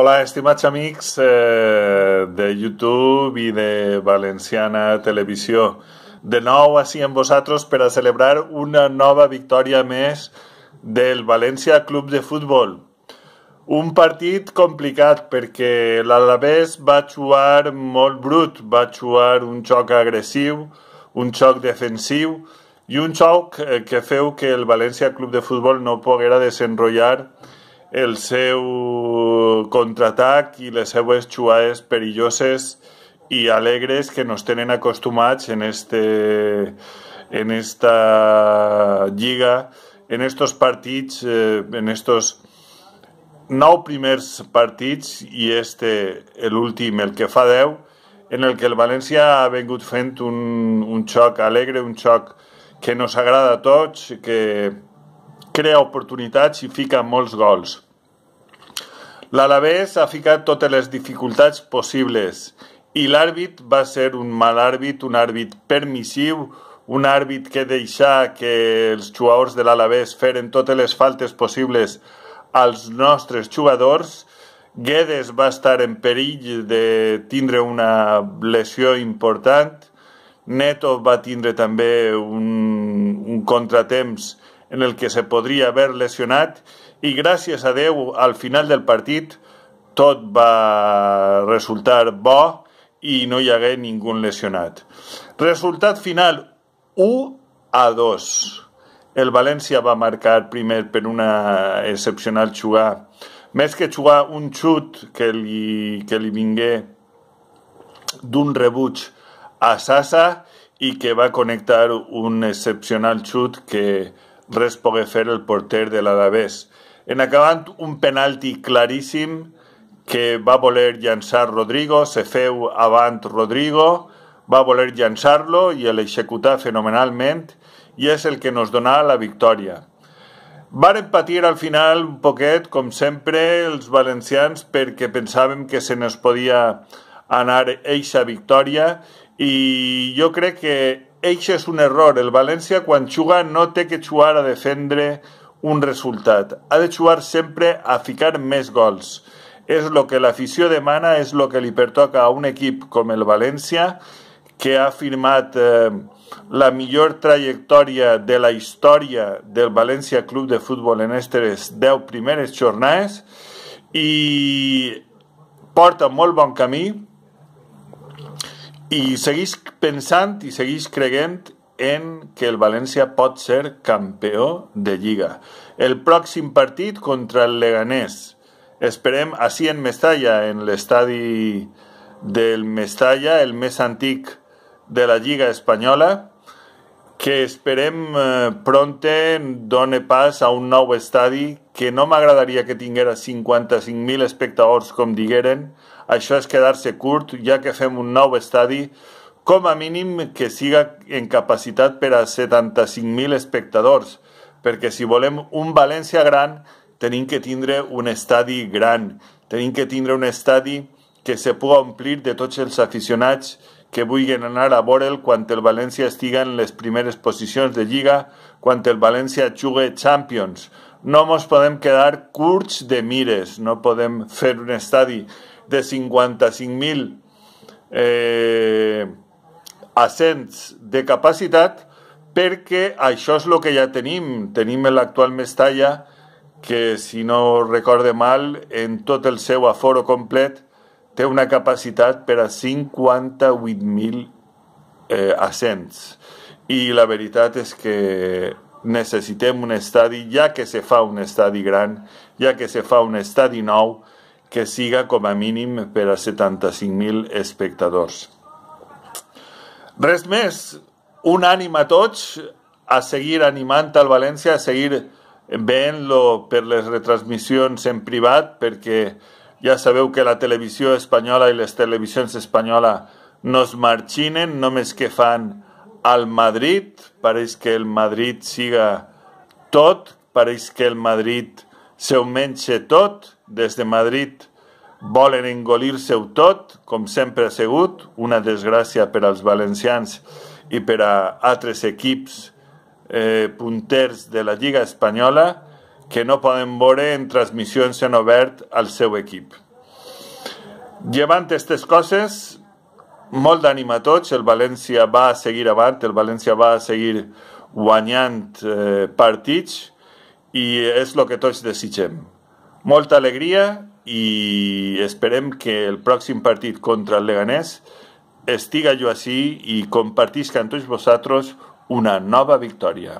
Hola, estimats amics eh, de YouTube i de Valenciana Televisió. De nou, així amb vosaltres per a celebrar una nova victòria més del València Club de Futbol. Un partit complicat perquè l'Alavés va jugar molt brut, va jugar un xoc agressiu, un xoc defensiu i un xoc eh, que feu que el València Club de Futbol no poguera desenrotllar el seu contraatac i les seues xuaes perilloses i alegres que nos tenen acostumats en este en esta lliga, en estos partits, eh, en estos nou primers partits i este l'últim, el que fa 10, en el que el València ha vengut fent un, un xoc alegre, un xoc que nos agrada a tots, que, crea oportunitats i fica molts gols. L'Alavés ha ficat totes les dificultats possibles i l'àrbit va ser un mal àrbit, un àrbit permissiu, un àrbit que deixà que els jugadors de l'Alavés feren totes les faltes possibles als nostres jugadors. Guedes va estar en perill de tindre una lesió important. Neto va tindre també un, un contratemps important en el que se podria haver lesionat i gràcies a Déu al final del partit tot va resultar bo i no hi hagué ningú lesionat. Resultat final 1 a 2. El València va marcar primer per una excepcional xugada. Més que jugar un xut que li, que li vingué d'un rebuig a Sasa i que va connectar un excepcional xut que res pogué fer el porter de l'Alavés, en acabant un penalti claríssim que va voler llançar Rodrigo, se feu avant Rodrigo, va voler llançar-lo i l'executar fenomenalment i és el que nos donà la victòria. Varen patir al final un poquet, com sempre, els valencians perquè pensàvem que se nos podia anar eixa victòria i jo crec que això és un error. El València, quan juga, no té que jugar a defendre un resultat. Ha de jugar sempre a ficar més gols. És el que l'afició demana, és el que li pertoca a un equip com el València, que ha firmat eh, la millor trajectòria de la història del València Club de Futbol en aquestes 10 primeres jornades i porta molt bon camí i seguís pensant i seguís creguent en que el València pot ser campió de Lliga. El pròxim partit contra el Leganés. Esperem així en Mestalla, en l'estadi del Mestalla, el més antic de la Lliga Espanyola, que esperem eh, pronte done pas a un nou estadi que no m'agradaria que tinguera 55.000 espectadors, com digueren. Això és quedar-se curt, ja que fem un nou estadi, com a mínim que siga en capacitat per a 75.000 espectadors, perquè si volem un València gran, tenim que tindre un estadi gran, tenim que tindre un estadi que se pugui omplir de tots els aficionats que vulguin anar a vore'l quan el València estiga en les primeres posicions de Lliga, quan el València jugue Champions. No ens podem quedar curts de mires, no podem fer un estadi de 55.000 eh, ascens de capacitat perquè això és el que ja tenim. Tenim l'actual Mestalla, que si no recorde mal, en tot el seu aforo complet té una capacitat per a 58.000 eh, ascens. I la veritat és que necessitem un estadi, ja que se fa un estadi gran, ja que se fa un estadi nou, que siga com a mínim per a 75.000 espectadors. Res més, un ànim a tots, a seguir animant al València, a seguir veient-lo per les retransmissions en privat, perquè ja sabeu que la televisió espanyola i les televisions espanyola no es marxinen, només que fan al Madrid, pareix que el Madrid siga tot, pareix que el Madrid se'ho menja tot, des de Madrid volen engolir-se-ho tot, com sempre ha sigut, una desgràcia per als valencians i per a altres equips eh, punters de la Lliga Espanyola, que no poden veure en transmissions en obert al seu equip. Llevant aquestes coses, molt d'ànim a tots, el València va a seguir avant, el València va a seguir guanyant eh, partits i és el que tots desitgem. Molta alegria i esperem que el pròxim partit contra el Leganés estiga jo així i compartisca amb tots vosaltres una nova victòria.